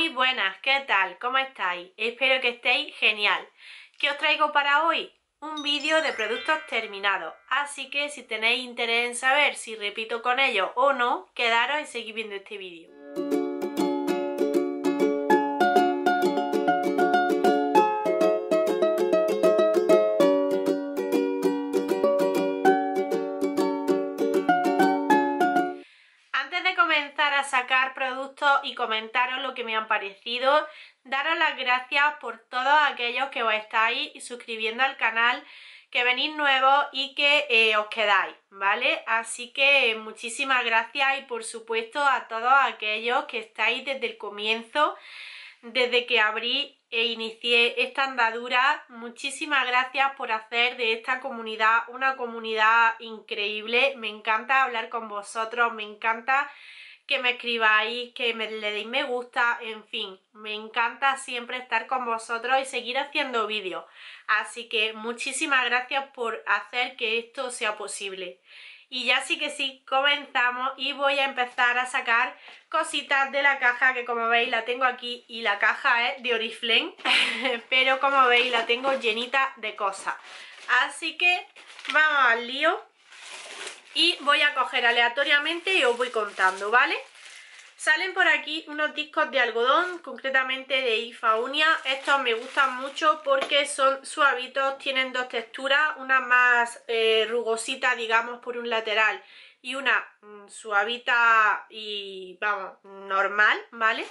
Muy buenas, ¿qué tal? ¿Cómo estáis? Espero que estéis genial. ¿Qué os traigo para hoy? Un vídeo de productos terminados, así que si tenéis interés en saber si repito con ellos o no, quedaros y seguir viendo este vídeo. y comentaros lo que me han parecido. Daros las gracias por todos aquellos que os estáis suscribiendo al canal, que venís nuevos y que eh, os quedáis, ¿vale? Así que muchísimas gracias y por supuesto a todos aquellos que estáis desde el comienzo, desde que abrí e inicié esta andadura. Muchísimas gracias por hacer de esta comunidad una comunidad increíble. Me encanta hablar con vosotros, me encanta que me escribáis, que me, le deis me gusta, en fin, me encanta siempre estar con vosotros y seguir haciendo vídeos. Así que muchísimas gracias por hacer que esto sea posible. Y ya sí que sí, comenzamos y voy a empezar a sacar cositas de la caja que como veis la tengo aquí y la caja es de Oriflame, pero como veis la tengo llenita de cosas. Así que vamos al lío y voy a coger aleatoriamente y os voy contando, ¿vale? Salen por aquí unos discos de algodón, concretamente de Ifaunia. Unia. Estos me gustan mucho porque son suavitos, tienen dos texturas, una más eh, rugosita, digamos, por un lateral y una mm, suavita y, vamos, normal, ¿vale?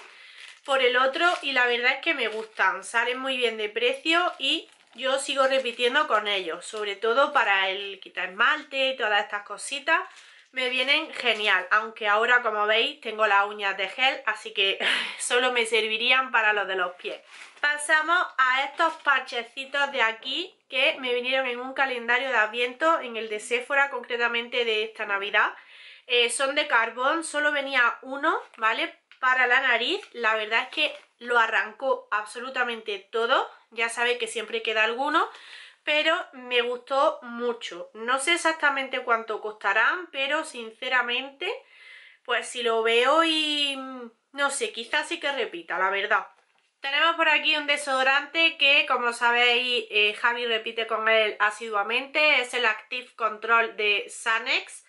Por el otro y la verdad es que me gustan, salen muy bien de precio y yo sigo repitiendo con ellos, sobre todo para el quitar esmalte y todas estas cositas. Me vienen genial, aunque ahora como veis tengo las uñas de gel, así que solo me servirían para los de los pies. Pasamos a estos parchecitos de aquí que me vinieron en un calendario de adviento, en el de Sephora concretamente de esta Navidad. Eh, son de carbón, solo venía uno, ¿vale? Para la nariz, la verdad es que lo arrancó absolutamente todo ya sabéis que siempre queda alguno, pero me gustó mucho. No sé exactamente cuánto costarán, pero sinceramente, pues si lo veo y... Mm, no sé, quizás sí que repita, la verdad. Tenemos por aquí un desodorante que, como sabéis, eh, Javi repite con él asiduamente. Es el Active Control de Sanex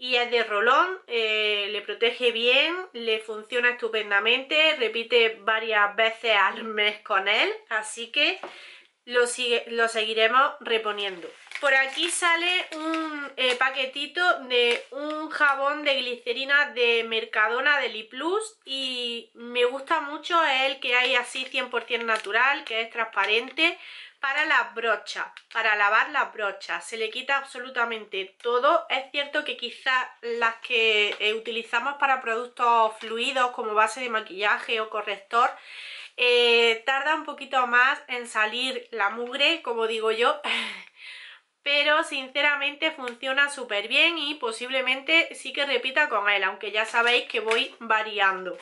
y es de rolón, eh, le protege bien, le funciona estupendamente, repite varias veces al mes con él, así que lo, lo seguiremos reponiendo. Por aquí sale un eh, paquetito de un jabón de glicerina de Mercadona de Liplus y me gusta mucho, es el que hay así 100% natural, que es transparente, para la brocha, para lavar la brocha. Se le quita absolutamente todo. Es cierto que quizás las que eh, utilizamos para productos fluidos como base de maquillaje o corrector, eh, tarda un poquito más en salir la mugre, como digo yo. pero sinceramente funciona súper bien y posiblemente sí que repita con él, aunque ya sabéis que voy variando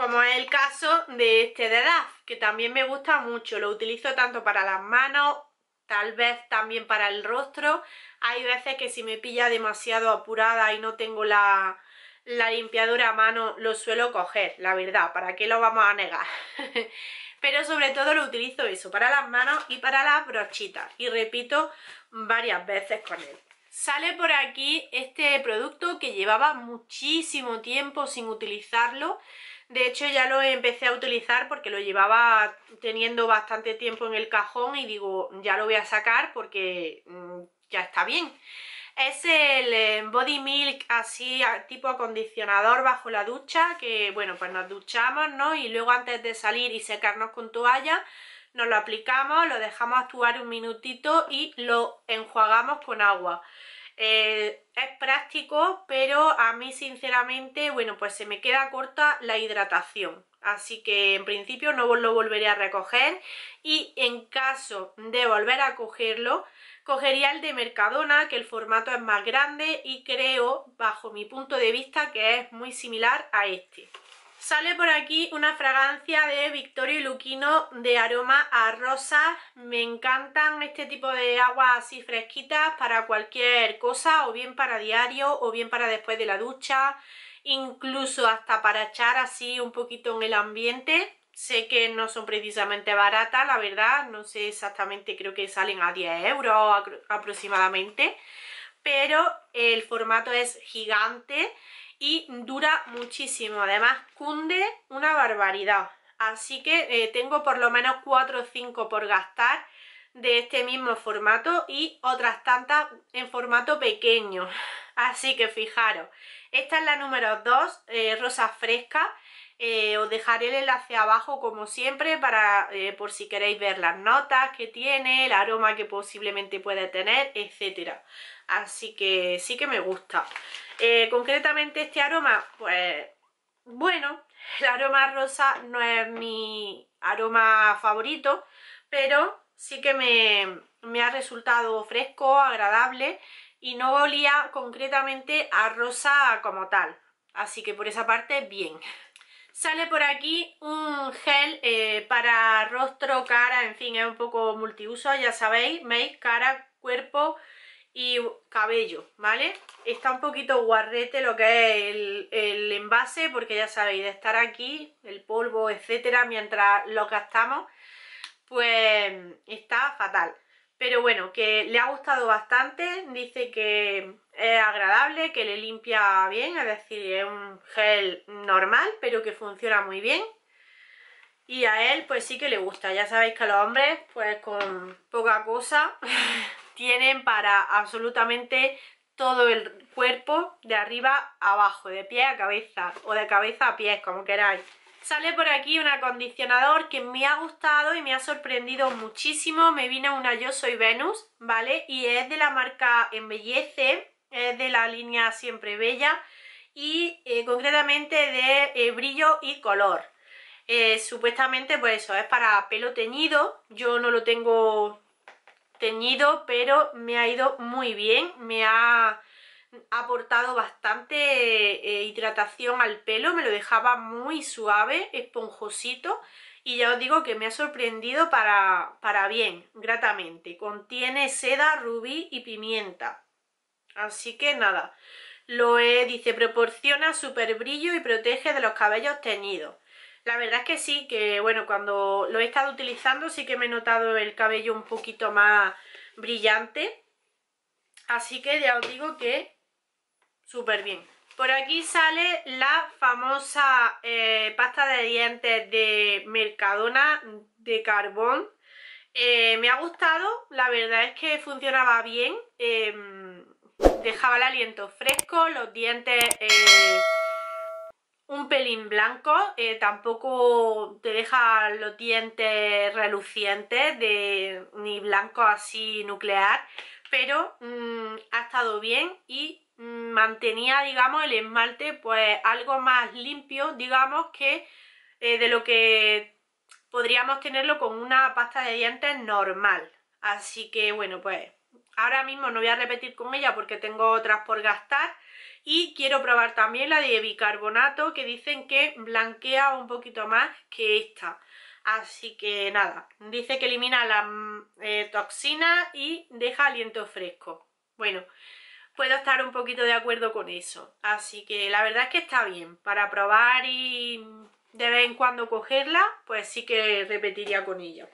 como es el caso de este de edad que también me gusta mucho, lo utilizo tanto para las manos, tal vez también para el rostro, hay veces que si me pilla demasiado apurada y no tengo la, la limpiadora a mano, lo suelo coger, la verdad, ¿para qué lo vamos a negar? Pero sobre todo lo utilizo eso, para las manos y para las brochitas, y repito varias veces con él. Sale por aquí este producto que llevaba muchísimo tiempo sin utilizarlo, de hecho ya lo empecé a utilizar porque lo llevaba teniendo bastante tiempo en el cajón y digo, ya lo voy a sacar porque mm, ya está bien. Es el eh, Body Milk así tipo acondicionador bajo la ducha, que bueno, pues nos duchamos, ¿no? Y luego antes de salir y secarnos con toalla, nos lo aplicamos, lo dejamos actuar un minutito y lo enjuagamos con agua. Eh, es práctico, pero a mí sinceramente, bueno, pues se me queda corta la hidratación. Así que en principio no lo volveré a recoger y en caso de volver a cogerlo, cogería el de Mercadona, que el formato es más grande y creo, bajo mi punto de vista, que es muy similar a este. Sale por aquí una fragancia de Victorio Luquino de aroma a rosa. Me encantan este tipo de aguas así fresquitas para cualquier cosa, o bien para diario, o bien para después de la ducha, incluso hasta para echar así un poquito en el ambiente. Sé que no son precisamente baratas, la verdad, no sé exactamente, creo que salen a 10 euros aproximadamente, pero el formato es gigante y dura muchísimo, además cunde una barbaridad. Así que eh, tengo por lo menos 4 o 5 por gastar de este mismo formato y otras tantas en formato pequeño. Así que fijaros, esta es la número 2, eh, rosa fresca, eh, os dejaré el enlace abajo como siempre para eh, por si queréis ver las notas que tiene, el aroma que posiblemente puede tener, etcétera. Así que sí que me gusta. Eh, concretamente este aroma, pues bueno, el aroma rosa no es mi aroma favorito, pero sí que me, me ha resultado fresco, agradable y no olía concretamente a rosa como tal. Así que por esa parte, bien. Sale por aquí un gel eh, para rostro, cara, en fin, es un poco multiuso, ya sabéis, make, cara, cuerpo y cabello, ¿vale? Está un poquito guarrete lo que es el, el envase, porque ya sabéis, de estar aquí, el polvo, etcétera, mientras lo gastamos, pues está fatal. Pero bueno, que le ha gustado bastante, dice que, es agradable, que le limpia bien, es decir, es un gel normal, pero que funciona muy bien. Y a él pues sí que le gusta, ya sabéis que los hombres pues con poca cosa tienen para absolutamente todo el cuerpo de arriba a abajo, de pie a cabeza o de cabeza a pies, como queráis. Sale por aquí un acondicionador que me ha gustado y me ha sorprendido muchísimo. Me vino una Yo Soy Venus, ¿vale? Y es de la marca Embellece. Es eh, de la línea Siempre Bella y eh, concretamente de eh, brillo y color. supuestamente pues eso, es para pelo teñido, yo no lo tengo teñido pero me ha ido muy bien, me ha aportado bastante hidratación al pelo, me lo dejaba muy suave, esponjosito y ya os digo que me ha sorprendido para bien, gratamente. Contiene seda, rubí y pimienta. Así que nada, he dice, proporciona super brillo y protege de los cabellos teñidos. La verdad es que sí, que bueno, cuando lo he estado utilizando sí que me he notado el cabello un poquito más brillante. Así que ya os digo que súper bien. Por aquí sale la famosa eh, pasta de dientes de Mercadona de carbón. Eh, me ha gustado, la verdad es que funcionaba bien. Em, dejaba el aliento fresco, los dientes eh, un pelín blanco, eh, tampoco te deja los dientes relucientes de, ni blanco así nuclear, pero mm, ha estado bien y mm, mantenía, digamos, el esmalte pues algo más limpio, digamos, que eh, de lo que podríamos tenerlo con una pasta de dientes normal. Así que bueno, pues Ahora mismo no voy a repetir con ella porque tengo otras por gastar. Y quiero probar también la de bicarbonato que dicen que blanquea un poquito más que esta. Así que nada, dice que elimina las mm, eh, toxinas y deja aliento fresco. Bueno, puedo estar un poquito de acuerdo con eso. Así que la verdad es que está bien. Para probar y de vez en cuando cogerla, pues sí que repetiría con ella.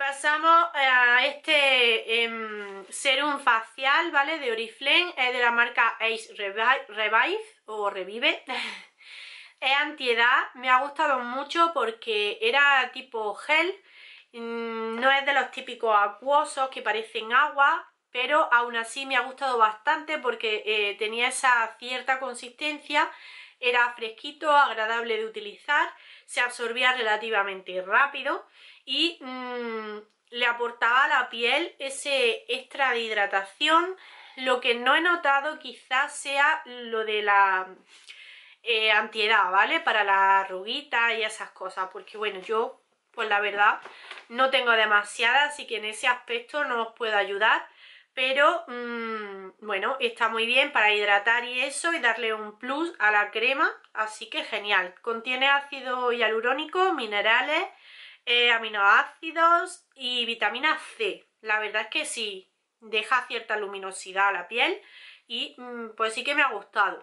Pasamos eh, a este em, serum facial, ¿vale? De Oriflame, es de la marca Ace Revive, o Revive. es antiedad, me ha gustado mucho porque era tipo gel, mm, no es de los típicos acuosos que parecen agua, pero aún así me ha gustado bastante porque eh, tenía esa cierta consistencia era fresquito, agradable de utilizar, se absorbía relativamente rápido y mm, le aportaba a la piel ese extra de hidratación. Lo que no he notado quizás sea lo de la eh, antiedad, ¿vale? Para la arruguita y esas cosas, porque bueno, yo pues la verdad no tengo demasiadas, así que en ese aspecto no os puedo ayudar pero mm, bueno, está muy bien para hidratar y eso y darle un plus a la crema, así que genial. Contiene ácido hialurónico, minerales, eh, aminoácidos y vitamina C. La verdad es que sí, deja cierta luminosidad a la piel y mm, pues sí que me ha gustado.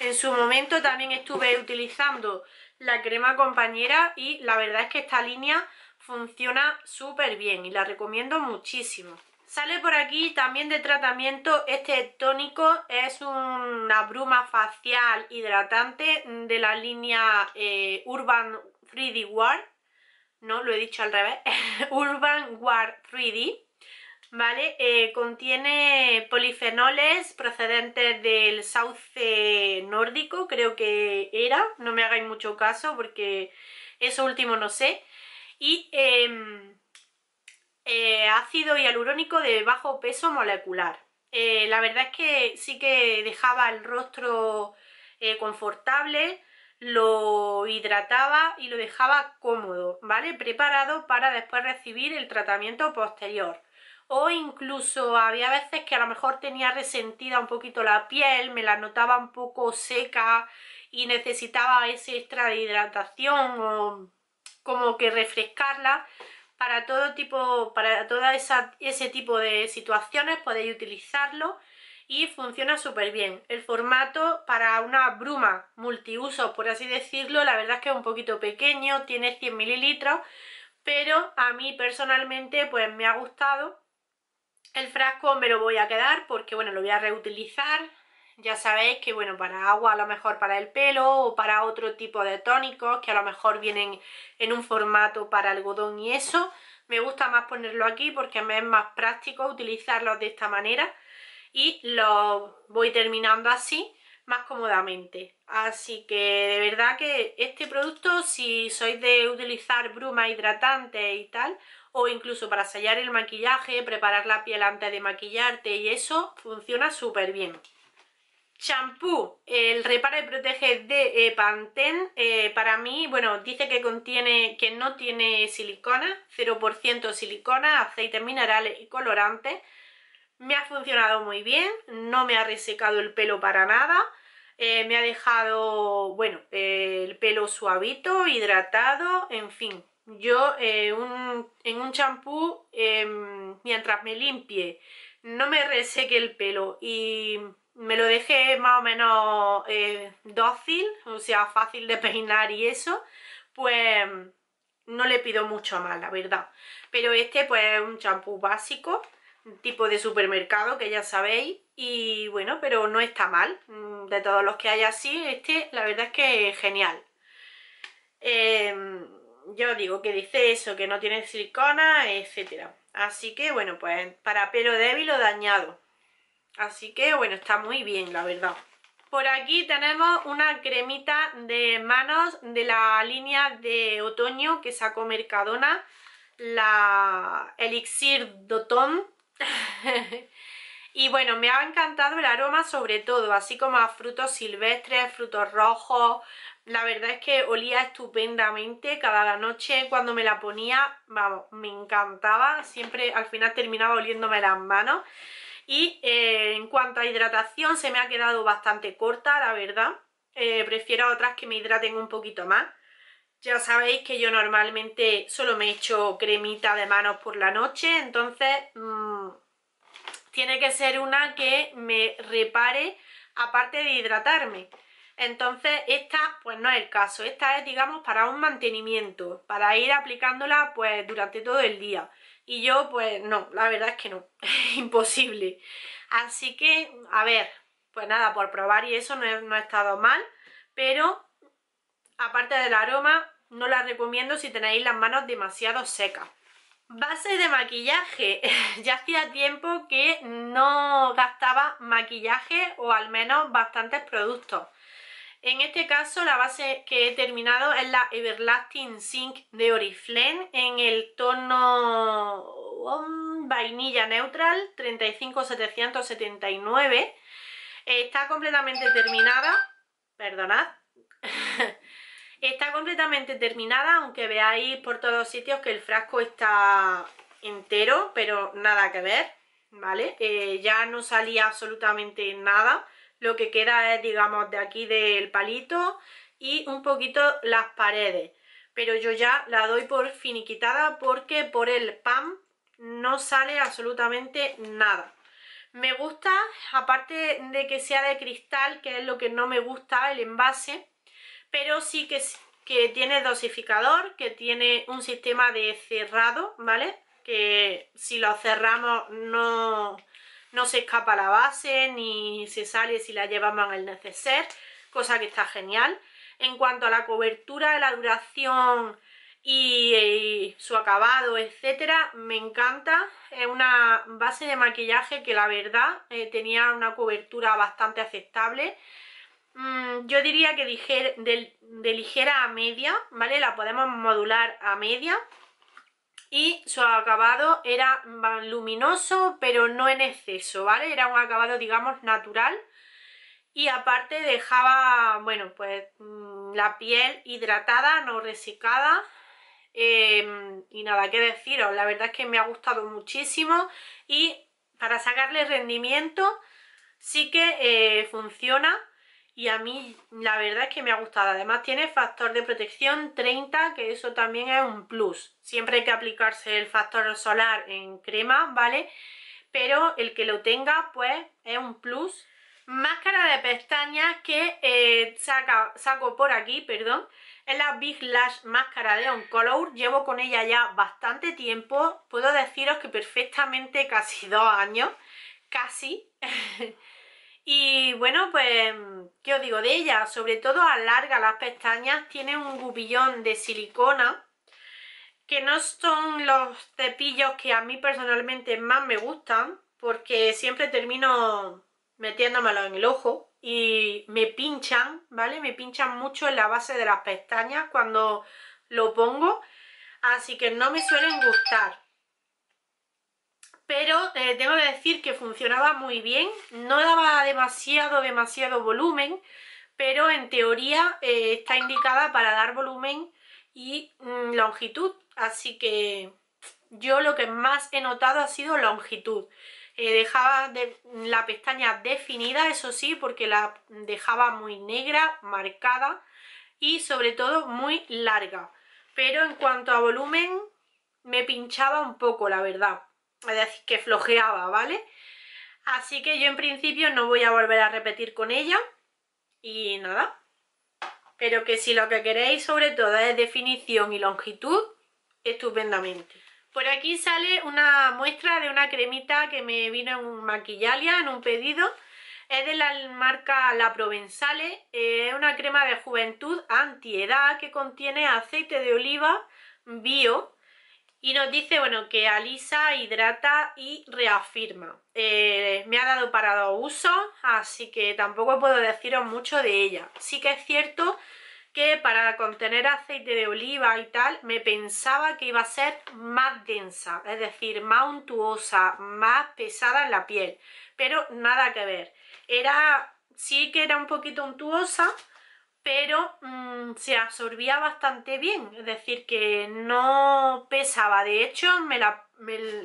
En su momento también estuve utilizando la crema compañera y la verdad es que esta línea funciona súper bien y la recomiendo muchísimo. Sale por aquí también de tratamiento este tónico, es una bruma facial hidratante de la línea eh, Urban 3D War, no, lo he dicho al revés, Urban War 3D, ¿vale? Eh, contiene polifenoles procedentes del sauce nórdico, creo que era, no me hagáis mucho caso porque eso último no sé, y... Em, eh, ácido hialurónico de bajo peso molecular. Eh, la verdad es que sí que dejaba el rostro eh, confortable, lo hidrataba y lo dejaba cómodo, ¿vale? Preparado para después recibir el tratamiento posterior. O incluso había veces que a lo mejor tenía resentida un poquito la piel, me la notaba un poco seca y necesitaba ese extra de hidratación o como que refrescarla para todo tipo, para todo ese tipo de situaciones podéis utilizarlo y funciona súper bien. El formato para una bruma multiuso, por así decirlo, la verdad es que es un poquito pequeño, tiene 100 mililitros, pero a mí personalmente pues me ha gustado. El frasco me lo voy a quedar porque bueno, lo voy a reutilizar, ya sabéis que bueno, para agua a lo mejor para el pelo o para otro tipo de tónicos que a lo mejor vienen en un formato para algodón y eso, me gusta más ponerlo aquí porque me es más práctico utilizarlos de esta manera y lo voy terminando así más cómodamente así que de verdad que este producto si sois de utilizar bruma hidratante y tal o incluso para sellar el maquillaje, preparar la piel antes de maquillarte y eso funciona súper bien Shampoo, el repara y protege de eh, Pantene, eh, para mí, bueno, dice que contiene, que no tiene silicona, 0% silicona, aceites minerales y colorantes. Me ha funcionado muy bien, no me ha resecado el pelo para nada, eh, me ha dejado, bueno, el pelo suavito, hidratado, en fin. Yo un, en un champú, em, mientras me limpie, no me reseque el pelo y me lo dejé más o menos eh, dócil, o sea, fácil de peinar y eso, pues no le pido mucho más, la verdad. Pero este pues es un champú básico, tipo de supermercado que ya sabéis, y bueno, pero no está mal. Mm, de todos los que hay así, este la verdad es que es genial. Em, yo digo que dice eso, que no tiene silicona, etcétera. Así que bueno, pues para pelo débil o dañado, Así que bueno, está muy bien la verdad. Por aquí tenemos una cremita de manos de la línea de otoño que sacó Mercadona, la Elixir Dotón. y bueno, me ha encantado el aroma sobre todo, así como a frutos silvestres, frutos rojos. La verdad es que olía estupendamente cada noche cuando me la ponía, vamos, me encantaba. Siempre al final terminaba oliéndome las manos y eh, en cuanto a hidratación se me ha quedado bastante corta, la verdad. Eh, prefiero otras que me hidraten un poquito más. Ya sabéis que yo normalmente solo me echo cremita de manos por la noche, entonces mm, tiene que ser una que me repare aparte de hidratarme. Entonces esta pues no es el caso, esta es digamos para un mantenimiento, para ir aplicándola pues durante todo el día. Y yo, pues no, la verdad es que no, imposible. Así que, a ver, pues nada, por probar y eso no ha estado mal, pero aparte del aroma, no la recomiendo si tenéis las manos demasiado secas. Base de maquillaje. ya hacía tiempo que no gastaba maquillaje o al menos bastantes productos. En este caso la base que he terminado es la Everlasting Sink de Oriflame en el tono um, vainilla neutral 35779. Está completamente terminada, perdonad. está completamente terminada, aunque veáis por todos sitios que el frasco está entero, pero nada que ver, ¿vale? Eh, ya no salía absolutamente nada lo que queda es, digamos, de aquí del palito y un poquito las paredes. Pero yo ya la doy por finiquitada porque por el pan no sale absolutamente nada. Me gusta, aparte de que sea de cristal, que es lo que no me gusta, el envase, pero sí que, que tiene dosificador, que tiene un sistema de cerrado, ¿vale? Que si lo cerramos no, no se escapa la base ni se sale si la llevamos al neceser, cosa que está genial. En cuanto a la cobertura, la duración y, eh, su acabado, etcétera, me encanta. Es una base de maquillaje que la verdad eh, tenía una cobertura bastante aceptable. Mm, yo diría que de ligera a media, ¿vale? La podemos modular a media y su acabado era luminoso pero no en exceso, ¿vale? Era un acabado digamos natural y aparte dejaba, bueno, pues mm, la piel hidratada, no resecada em, y nada que deciros, la verdad es que me ha gustado muchísimo y para sacarle rendimiento sí que eh, funciona y a mí la verdad es que me ha gustado. Además tiene factor de protección 30, que eso también es un plus. Siempre hay que aplicarse el factor solar en crema, ¿vale? Pero el que lo tenga, pues, es un plus. Máscara de pestañas que eh, saco por aquí, perdón. Es la Big Lash Máscara de On Color. Llevo con ella ya bastante tiempo. Puedo deciros que perfectamente casi dos años. Casi. Y bueno, pues, ¿qué os digo de ella? Sobre todo alarga las pestañas, tiene un gubillón de silicona, que no son los cepillos que a mí personalmente más me gustan, porque siempre termino metiéndomelo en el ojo y me pinchan, ¿vale? Me pinchan mucho en la base de las pestañas cuando lo pongo, así que no me suelen gustar pero eh, tengo que decir que funcionaba muy bien, no daba demasiado, demasiado volumen, pero en teoría eh, está indicada para dar volumen y mm, longitud, así que yo lo que más he notado ha sido longitud. Eh, dejaba la pestaña definida, eso sí, porque la dejaba muy negra, marcada y sobre todo muy larga. Pero en cuanto a volumen, me pinchaba un poco, la verdad es decir, que flojeaba, ¿vale? Así que yo en principio no voy a volver a repetir con ella y nada. Pero que si lo que queréis sobre todo es definición y longitud, estupendamente. Por aquí sale una muestra de una cremita que me vino en un maquillalia, en un pedido. Es de la marca La Provenzale, es una crema de juventud antiedad que contiene aceite de oliva bio y nos dice, bueno, que alisa, hidrata y reafirma. Eh, me ha dado para dos usos, así que tampoco puedo deciros mucho de ella. Sí que es cierto que para contener aceite de oliva y tal, me pensaba que iba a ser más densa, es decir, más untuosa, más pesada en la piel, pero nada que ver. Era, sí que era un poquito untuosa, pero mm, se absorbía bastante bien, es decir, que no pesaba. De hecho, me la,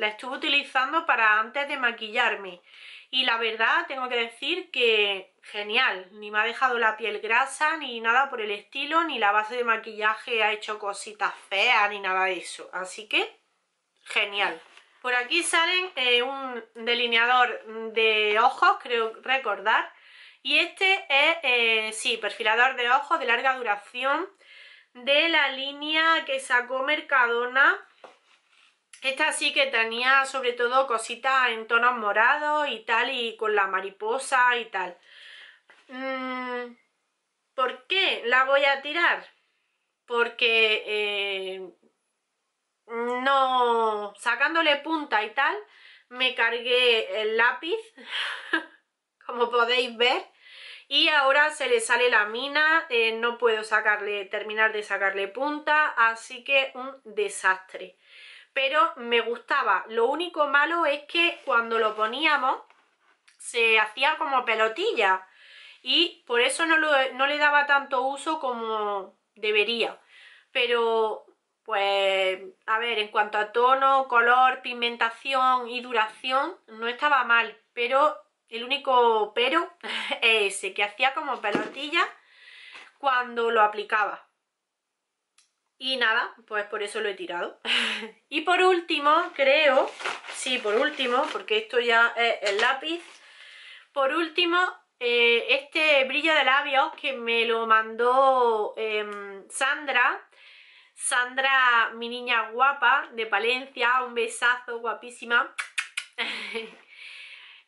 estuve utilizando para antes de maquillarme. Y la verdad, tengo que decir que genial, ni me ha dejado la piel grasa, ni nada por el estilo, ni la base de maquillaje ha hecho cositas feas, ni nada de eso. Así que, genial. Por aquí salen eh, un delineador de ojos, creo recordar, y este es, eh, sí, perfilador de ojos de larga duración de la línea que sacó Mercadona. Esta sí que tenía sobre todo cositas en tonos morados y tal, y con la mariposa y tal. Mm, ¿Por qué la voy a tirar? Porque eh, no, sacándole punta y tal, me cargué el lápiz, como podéis ver y ahora se le sale la mina, eh, no puedo sacarle, terminar de sacarle punta, así que un desastre. Pero me gustaba, lo único malo es que cuando lo poníamos se hacía como pelotilla y por eso no, no le daba tanto uso como debería. Pero pues a ver, en cuanto a tono, color, pigmentación y duración no estaba mal, pero el único pero es ese, que hacía como pelotilla cuando lo aplicaba. Y nada, pues por eso lo he tirado. y por último, creo, sí, por último, porque esto ya es el lápiz, por último, eh, este brillo de labios que me lo mandó em, Sandra, Sandra, mi niña guapa de Palencia, un besazo guapísima.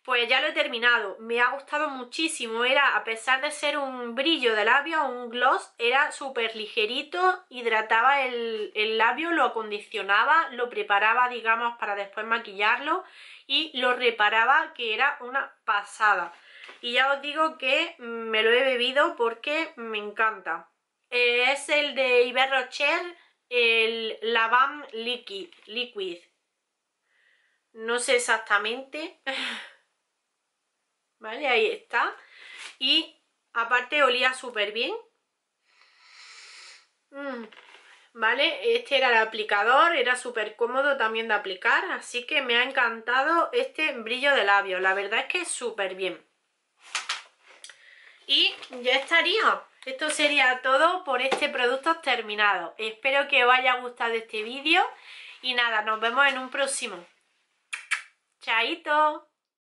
pues ya lo he terminado, me ha gustado muchísimo, era a pesar de ser un brillo de labio, un gloss, era súper ligerito, hidrataba el, labio, lo acondicionaba, lo preparaba digamos para después maquillarlo y lo reparaba que era una pasada. Y ya os digo que me lo he bebido porque me encanta. es el de Iber Rocher, el Lavam Liquid. No sé exactamente... ¿vale? Ahí está. Y aparte olía súper bien. Mm, ¿Vale? Este era el aplicador, era súper cómodo también de aplicar, así que me ha encantado este brillo de labios. La verdad es que es súper bien. Y ya estaría. Esto sería todo por este producto terminado. Espero que os haya gustado este vídeo. Y nada, nos vemos en un próximo. ¡Chaito!